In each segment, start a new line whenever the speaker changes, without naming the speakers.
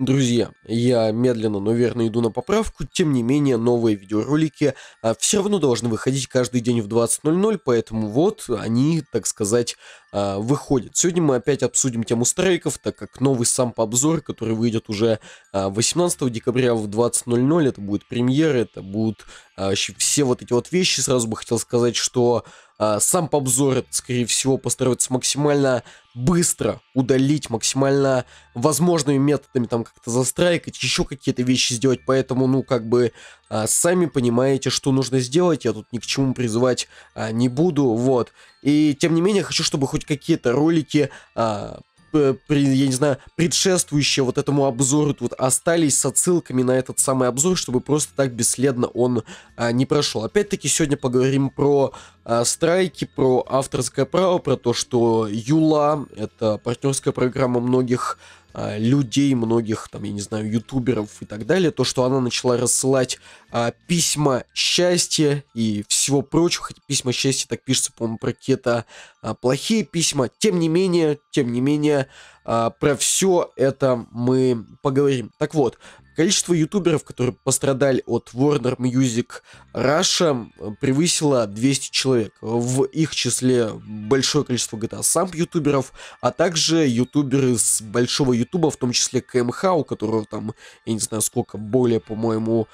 Друзья, я медленно, но верно иду на поправку, тем не менее, новые видеоролики а, все равно должны выходить каждый день в 20.00, поэтому вот они, так сказать, а, выходят. Сегодня мы опять обсудим тему страйков, так как новый сам по обзор, который выйдет уже а, 18 декабря в 20.00, это будет премьера, это будут а, все вот эти вот вещи. Сразу бы хотел сказать, что а, сам Побзор, скорее всего, постараются максимально быстро удалить, максимально возможными методами там как-то застрайкать, еще какие-то вещи сделать, поэтому, ну, как бы, а, сами понимаете, что нужно сделать, я тут ни к чему призывать а, не буду, вот. И, тем не менее, хочу, чтобы хоть какие-то ролики Э, я не знаю, предшествующие вот этому обзору тут остались с отсылками на этот самый обзор, чтобы просто так бесследно он а, не прошел. Опять-таки сегодня поговорим про а, страйки, про авторское право, про то, что Юла, это партнерская программа многих а, людей, многих, там, я не знаю, ютуберов и так далее, то, что она начала рассылать э, письма счастья и всего прочего, хотя письма счастья так пишется, по-моему, про какие-то э, плохие письма, тем не менее, тем не менее, э, про все это мы поговорим. Так вот, Количество ютуберов, которые пострадали от Warner Music Russia, э, превысило 200 человек. В их числе большое количество GTA сам ютуберов, а также ютуберы с большого ютуба, в том числе КМХ, у которого там, я не знаю сколько, более, по-моему,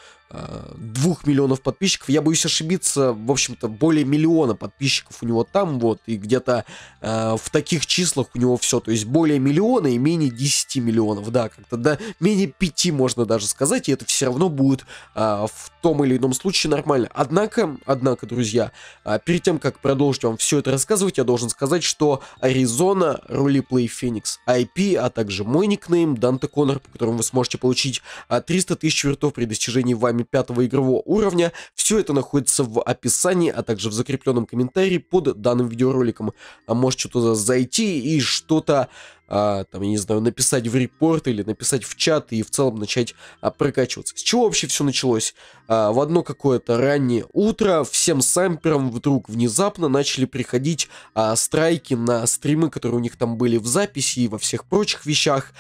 двух миллионов подписчиков. Я боюсь ошибиться, в общем-то, более миллиона подписчиков у него там вот, и где-то э, в таких числах у него все, то есть более миллиона и менее 10 миллионов, да, как-то, да, менее 5 можно даже сказать, и это все равно будет э, в том или ином случае нормально. Однако, однако, друзья, э, перед тем, как продолжить вам все это рассказывать, я должен сказать, что Аризона, Roleplay Phoenix IP, а также мой никнейм Данте Коннор, по которому вы сможете получить 300 э, тысяч вертов при достижении вами способами пятого игрового уровня. Все это находится в описании, а также в закрепленном комментарии под данным видеороликом. А может что-то зайти и что-то, а, там, я не знаю, написать в репорт или написать в чат и в целом начать а, прокачиваться. С чего вообще все началось? А, в одно какое-то раннее утро всем самперам вдруг внезапно начали приходить а, страйки на стримы, которые у них там были в записи и во всех прочих вещах.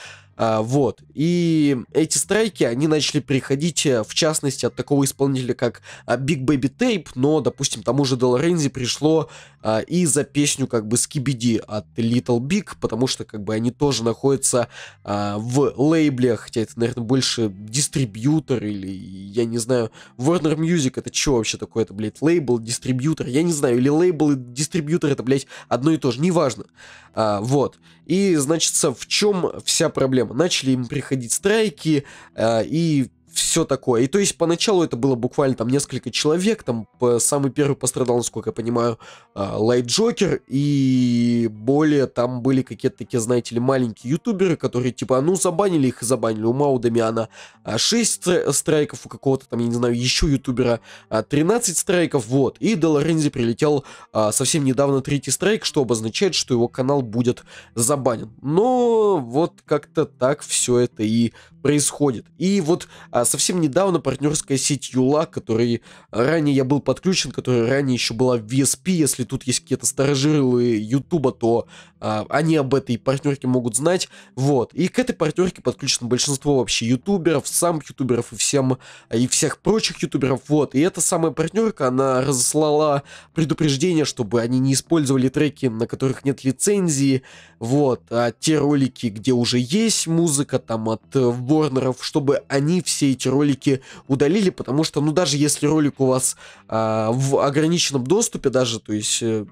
А, вот. И эти страйки, они начали приходить, э, в частности, от такого исполнителя, как а, Big Baby Tape, но, допустим, тому же Дел Рензи пришло а, и за песню, как бы, Skibidi от Little Big, потому что, как бы, они тоже находятся а, в лейбле, хотя это, наверное, больше дистрибьютор или, я не знаю, Warner Music, это что вообще такое? Это, блядь, лейбл, дистрибьютор, я не знаю, или лейбл и дистрибьютор, это, блядь, одно и то же, неважно. А, вот. И, значит, в чем вся проблема? начали им приходить страйки, э, и все такое. И то есть поначалу это было буквально там несколько человек, там самый первый пострадал, насколько я понимаю, Лайт Джокер, и более там были какие-то такие, знаете ли, маленькие ютуберы, которые типа, «А ну забанили их и забанили. У Мау Дамиана 6 а, страйков, у какого-то там, я не знаю, еще ютубера 13 а, страйков, вот. И до Лорензи прилетел совсем недавно третий страйк, что обозначает, что его канал будет забанен. Но вот как-то так все это и происходит. И вот а, со совсем недавно партнерская сеть Юла, которой ранее я был подключен, которая ранее еще была в VSP. Если тут есть какие-то старожилы Ютуба, то а, они об этой партнерке могут знать. Вот. И к этой партнерке подключено большинство вообще ютуберов, сам ютуберов и всем и всех прочих ютуберов. Вот. И эта самая партнерка, она разослала предупреждение, чтобы они не использовали треки, на которых нет лицензии. Вот. А те ролики, где уже есть музыка там от Ворнеров, чтобы они все эти ролики удалили, потому что, ну, даже если ролик у вас а, в ограниченном доступе, даже, то есть э,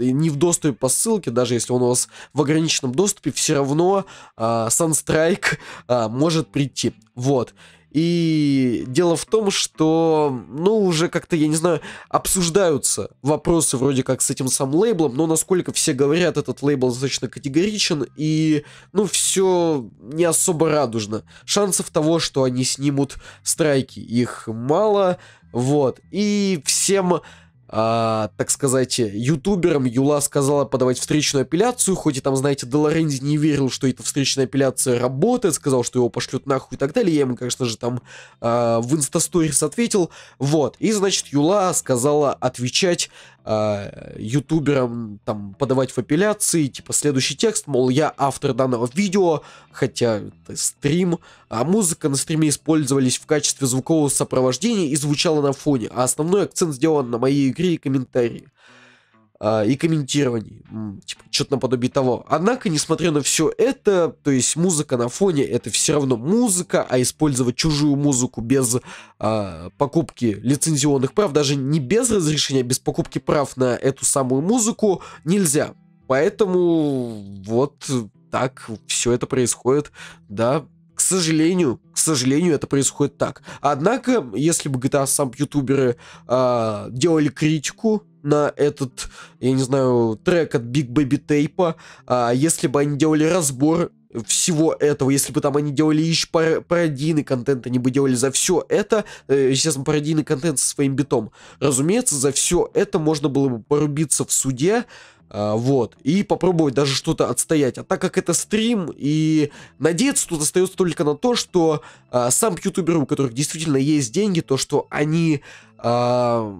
не в доступе по ссылке, даже если он у вас в ограниченном доступе, все равно э, Sunstrike э, может прийти. Вот. И дело в том, что, ну, уже как-то, я не знаю, обсуждаются вопросы вроде как с этим сам лейблом, но насколько все говорят, этот лейбл достаточно категоричен, и, ну, все не особо радужно. Шансов того, что они снимут страйки, их мало, вот. И всем а, так сказать, ютуберам Юла сказала подавать встречную апелляцию, хоть и там, знаете, Долорензи не верил, что эта встречная апелляция работает, сказал, что его пошлют нахуй и так далее, я ему, конечно же, там а, в инстасторис ответил, вот, и, значит, Юла сказала отвечать э, ютуберам там подавать в апелляции, типа следующий текст, мол, я автор данного видео, хотя это стрим, а музыка на стриме использовались в качестве звукового сопровождения и звучала на фоне, а основной акцент сделан на моей игре и комментарии. А, и комментирований, типа, что-то наподобие того. Однако, несмотря на все это, то есть музыка на фоне это все равно музыка, а использовать чужую музыку без а, покупки лицензионных прав, даже не без разрешения, а без покупки прав на эту самую музыку нельзя. Поэтому вот так все это происходит, да, сожалению, к сожалению, это происходит так. Однако, если бы GTA сам ютуберы э, делали критику на этот, я не знаю, трек от Big Baby Tape, э, если бы они делали разбор всего этого, если бы там они делали еще пар- пародийный контент, они бы делали за все это, э, естественно, пародийный контент со своим битом. Разумеется, за все это можно было бы порубиться в суде, а, вот. И попробовать даже что-то отстоять. А так как это стрим, и надеяться тут остается только на то, что а, сам ютуберы, у которых действительно есть деньги, то, что они, а,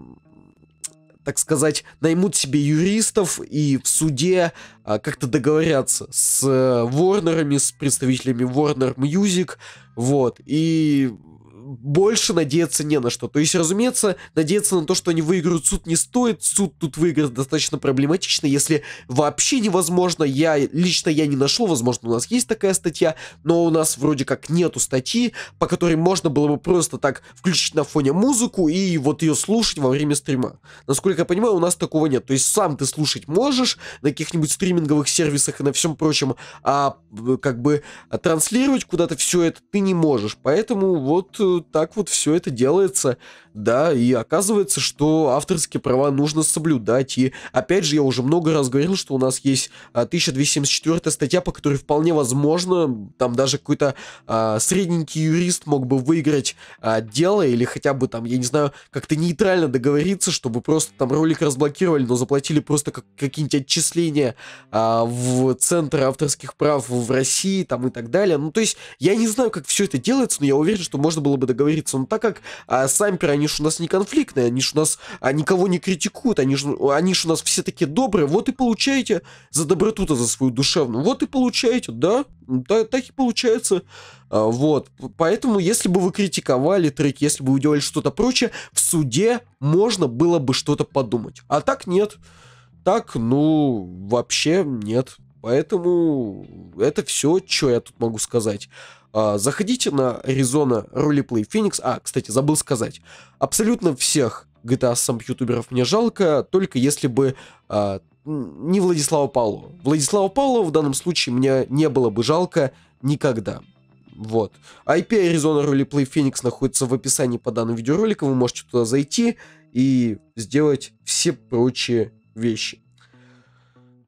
так сказать, наймут себе юристов и в суде а, как-то договорятся с Ворнерами, э, с представителями Warner Music, вот. И больше надеяться не на что. То есть, разумеется, надеяться на то, что они выиграют суд не стоит. Суд тут выиграть достаточно проблематично, если вообще невозможно. Я лично я не нашел, возможно, у нас есть такая статья, но у нас вроде как нету статьи, по которой можно было бы просто так включить на фоне музыку и вот ее слушать во время стрима. Насколько я понимаю, у нас такого нет. То есть сам ты слушать можешь на каких-нибудь стриминговых сервисах и на всем прочем, а как бы а, транслировать куда-то все это ты не можешь. Поэтому вот э, так вот все это делается да, и оказывается, что авторские права нужно соблюдать, и опять же, я уже много раз говорил, что у нас есть 1274 а, статья, по которой вполне возможно, там даже какой-то а, средненький юрист мог бы выиграть а, дело, или хотя бы там, я не знаю, как-то нейтрально договориться, чтобы просто там ролик разблокировали, но заплатили просто как какие-нибудь отчисления а, в Центр авторских прав в России, там и так далее, ну, то есть, я не знаю, как все это делается, но я уверен, что можно было бы договориться, но так как а, сами пираньи они же у нас не конфликтные, они же у нас а никого не критикуют, они же они ж у нас все такие добрые, вот и получаете за доброту-то за свою душевную, вот и получаете, да, так, так и получается. А, вот, поэтому если бы вы критиковали трек, если бы вы делали что-то прочее, в суде можно было бы что-то подумать. А так нет. Так, ну, вообще нет. Поэтому это все, что я тут могу сказать. А, заходите на Arizona Roleplay Phoenix. А, кстати, забыл сказать. Абсолютно всех GTA сам ютуберов мне жалко, только если бы а, не Владислава Павлова. Владислава Павлова в данном случае мне не было бы жалко никогда. Вот. IP Arizona Roleplay Phoenix находится в описании по данному видеоролику. Вы можете туда зайти и сделать все прочие вещи.